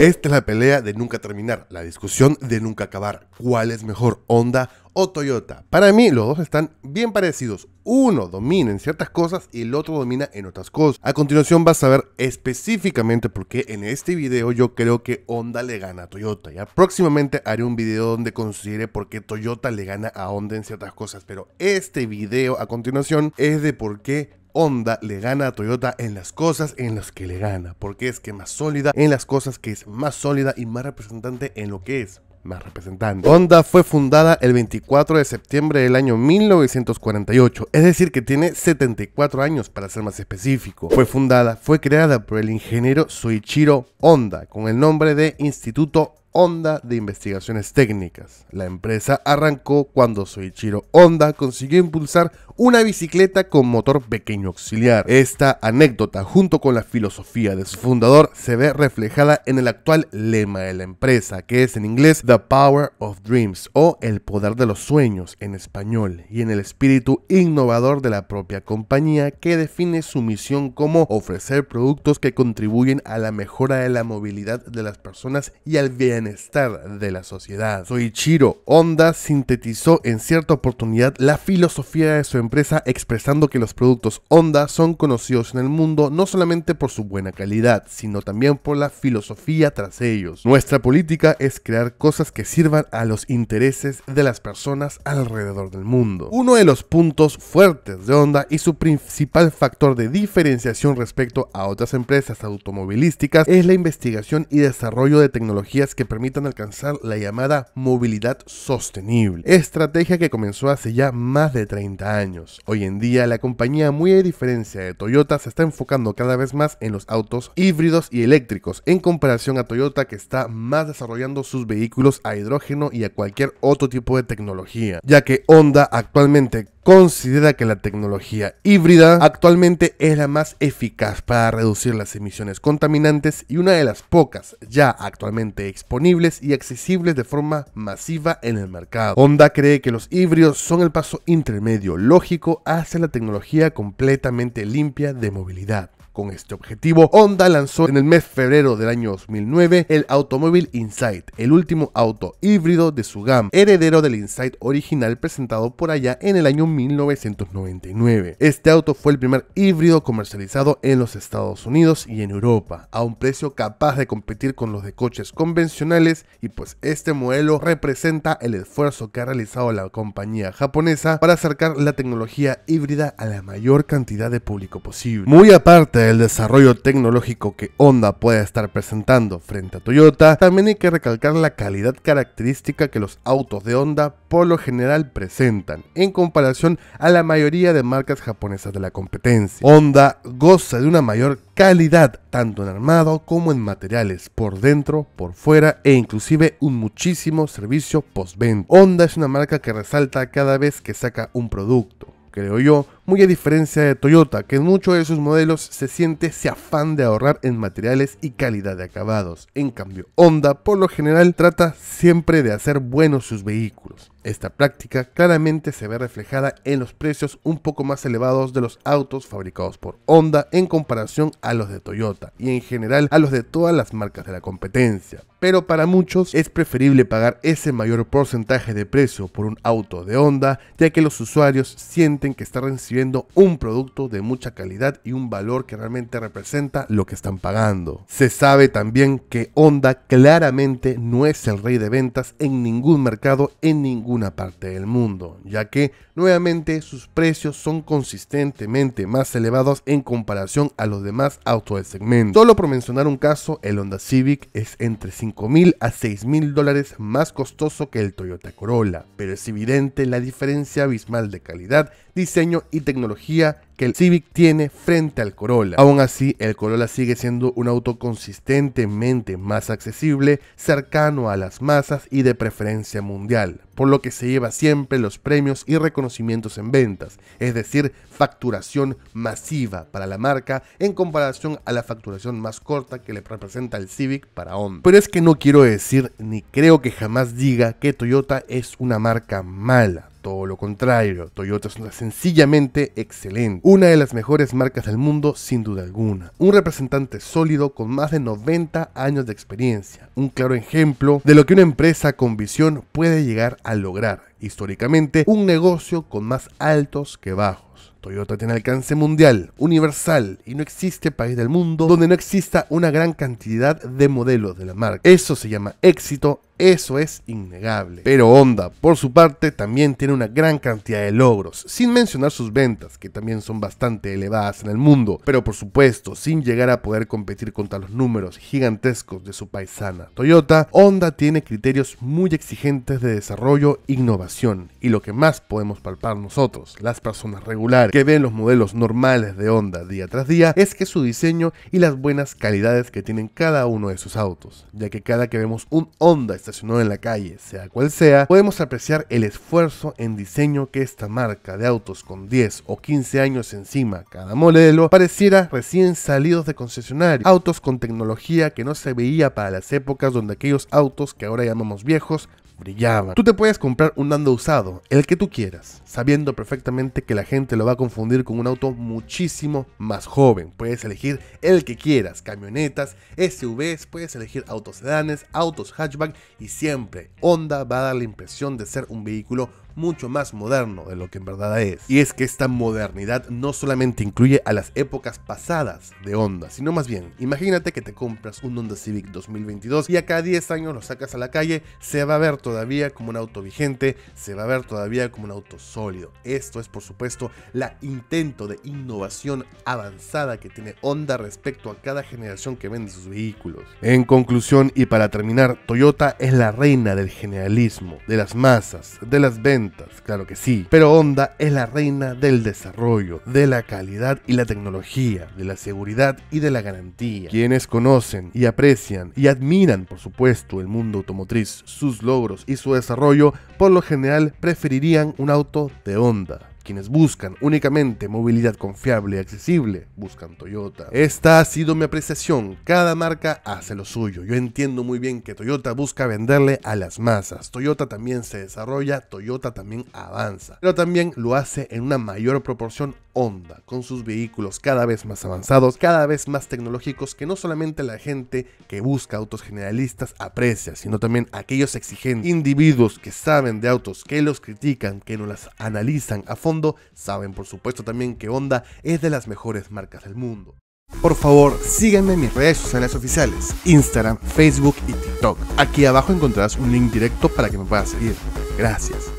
Esta es la pelea de nunca terminar, la discusión de nunca acabar. ¿Cuál es mejor, Honda o Toyota? Para mí, los dos están bien parecidos. Uno domina en ciertas cosas y el otro domina en otras cosas. A continuación vas a ver específicamente por qué en este video yo creo que Honda le gana a Toyota. Ya próximamente haré un video donde considere por qué Toyota le gana a Honda en ciertas cosas, pero este video a continuación es de por qué Honda le gana a Toyota en las cosas en las que le gana, porque es que más sólida en las cosas que es más sólida y más representante en lo que es más representante. Honda fue fundada el 24 de septiembre del año 1948, es decir que tiene 74 años para ser más específico. Fue fundada, fue creada por el ingeniero Soichiro Honda con el nombre de Instituto Honda de Investigaciones Técnicas. La empresa arrancó cuando Soichiro Honda consiguió impulsar una bicicleta con motor pequeño auxiliar. Esta anécdota, junto con la filosofía de su fundador, se ve reflejada en el actual lema de la empresa, que es en inglés The Power of Dreams o El Poder de los Sueños en español, y en el espíritu innovador de la propia compañía que define su misión como ofrecer productos que contribuyen a la mejora de la movilidad de las personas y al bienestar bienestar de la sociedad. Soichiro Honda sintetizó en cierta oportunidad la filosofía de su empresa expresando que los productos Honda son conocidos en el mundo no solamente por su buena calidad, sino también por la filosofía tras ellos. Nuestra política es crear cosas que sirvan a los intereses de las personas alrededor del mundo. Uno de los puntos fuertes de Honda y su principal factor de diferenciación respecto a otras empresas automovilísticas es la investigación y desarrollo de tecnologías que permitan alcanzar la llamada movilidad sostenible, estrategia que comenzó hace ya más de 30 años. Hoy en día la compañía, muy a diferencia de Toyota, se está enfocando cada vez más en los autos híbridos y eléctricos, en comparación a Toyota que está más desarrollando sus vehículos a hidrógeno y a cualquier otro tipo de tecnología, ya que Honda actualmente considera que la tecnología híbrida actualmente es la más eficaz para reducir las emisiones contaminantes y una de las pocas ya actualmente disponibles y accesibles de forma masiva en el mercado. Honda cree que los híbridos son el paso intermedio lógico hacia la tecnología completamente limpia de movilidad. Con este objetivo, Honda lanzó en el mes de febrero del año 2009 el automóvil Insight, el último auto híbrido de su gama, heredero del Insight original presentado por allá en el año 1999. Este auto fue el primer híbrido comercializado en los Estados Unidos y en Europa, a un precio capaz de competir con los de coches convencionales y pues este modelo representa el esfuerzo que ha realizado la compañía japonesa para acercar la tecnología híbrida a la mayor cantidad de público posible. Muy aparte el desarrollo tecnológico que Honda pueda estar presentando frente a Toyota, también hay que recalcar la calidad característica que los autos de Honda por lo general presentan, en comparación a la mayoría de marcas japonesas de la competencia. Honda goza de una mayor calidad tanto en armado como en materiales por dentro, por fuera e inclusive un muchísimo servicio postventa. Honda es una marca que resalta cada vez que saca un producto, creo yo, muy a diferencia de Toyota, que en muchos de sus modelos se siente ese afán de ahorrar en materiales y calidad de acabados. En cambio, Honda por lo general trata siempre de hacer buenos sus vehículos. Esta práctica claramente se ve reflejada en los precios un poco más elevados de los autos fabricados por Honda en comparación a los de Toyota y en general a los de todas las marcas de la competencia. Pero para muchos es preferible pagar ese mayor porcentaje de precio por un auto de Honda ya que los usuarios sienten que están recibiendo un producto de mucha calidad y un valor que realmente representa lo que están pagando. Se sabe también que Honda claramente no es el rey de ventas en ningún mercado en ninguna parte del mundo, ya que nuevamente sus precios son consistentemente más elevados en comparación a los demás autos del segmento. Solo por mencionar un caso, el Honda Civic es entre 5.000 a 6.000 dólares más costoso que el Toyota Corolla, pero es evidente la diferencia abismal de calidad diseño y tecnología que el Civic tiene frente al Corolla. Aún así, el Corolla sigue siendo un auto consistentemente más accesible, cercano a las masas y de preferencia mundial por lo que se lleva siempre los premios y reconocimientos en ventas, es decir, facturación masiva para la marca en comparación a la facturación más corta que le representa el Civic para Honda. Pero es que no quiero decir ni creo que jamás diga que Toyota es una marca mala. Todo lo contrario, Toyota es sencillamente excelente, una de las mejores marcas del mundo sin duda alguna, un representante sólido con más de 90 años de experiencia, un claro ejemplo de lo que una empresa con visión puede llegar a a lograr históricamente un negocio con más altos que bajos. Toyota tiene alcance mundial, universal, y no existe país del mundo donde no exista una gran cantidad de modelos de la marca. Eso se llama éxito, eso es innegable. Pero Honda, por su parte, también tiene una gran cantidad de logros, sin mencionar sus ventas, que también son bastante elevadas en el mundo, pero por supuesto, sin llegar a poder competir contra los números gigantescos de su paisana Toyota, Honda tiene criterios muy exigentes de desarrollo, e innovación, y lo que más podemos palpar nosotros, las personas regulares que ven los modelos normales de Honda día tras día es que su diseño y las buenas calidades que tienen cada uno de sus autos, ya que cada que vemos un Honda estacionado en la calle, sea cual sea, podemos apreciar el esfuerzo en diseño que esta marca de autos con 10 o 15 años encima cada modelo pareciera recién salidos de concesionario, autos con tecnología que no se veía para las épocas donde aquellos autos que ahora llamamos viejos Brillaba. Tú te puedes comprar un Nando usado, el que tú quieras, sabiendo perfectamente que la gente lo va a confundir con un auto muchísimo más joven. Puedes elegir el que quieras, camionetas, SUVs, puedes elegir autos sedanes, autos hatchback y siempre Honda va a dar la impresión de ser un vehículo mucho más moderno de lo que en verdad es. Y es que esta modernidad no solamente incluye a las épocas pasadas de Honda, sino más bien, imagínate que te compras un Honda Civic 2022 y a cada 10 años lo sacas a la calle, se va a ver todavía como un auto vigente, se va a ver todavía como un auto sólido. Esto es por supuesto la intento de innovación avanzada que tiene Honda respecto a cada generación que vende sus vehículos. En conclusión y para terminar, Toyota es la reina del generalismo, de las masas, de las ventas, claro que sí, pero Honda es la reina del desarrollo, de la calidad y la tecnología, de la seguridad y de la garantía. Quienes conocen y aprecian y admiran, por supuesto, el mundo automotriz, sus logros y su desarrollo, por lo general preferirían un auto de Honda quienes buscan únicamente movilidad confiable y accesible, buscan Toyota. Esta ha sido mi apreciación, cada marca hace lo suyo. Yo entiendo muy bien que Toyota busca venderle a las masas. Toyota también se desarrolla, Toyota también avanza, pero también lo hace en una mayor proporción Honda, con sus vehículos cada vez más avanzados, cada vez más tecnológicos, que no solamente la gente que busca autos generalistas aprecia, sino también aquellos exigentes, individuos que saben de autos, que los critican, que no las analizan a fondo, saben por supuesto también que Honda es de las mejores marcas del mundo. Por favor, síganme en mis redes sociales oficiales, Instagram, Facebook y TikTok. Aquí abajo encontrarás un link directo para que me puedas seguir. Gracias.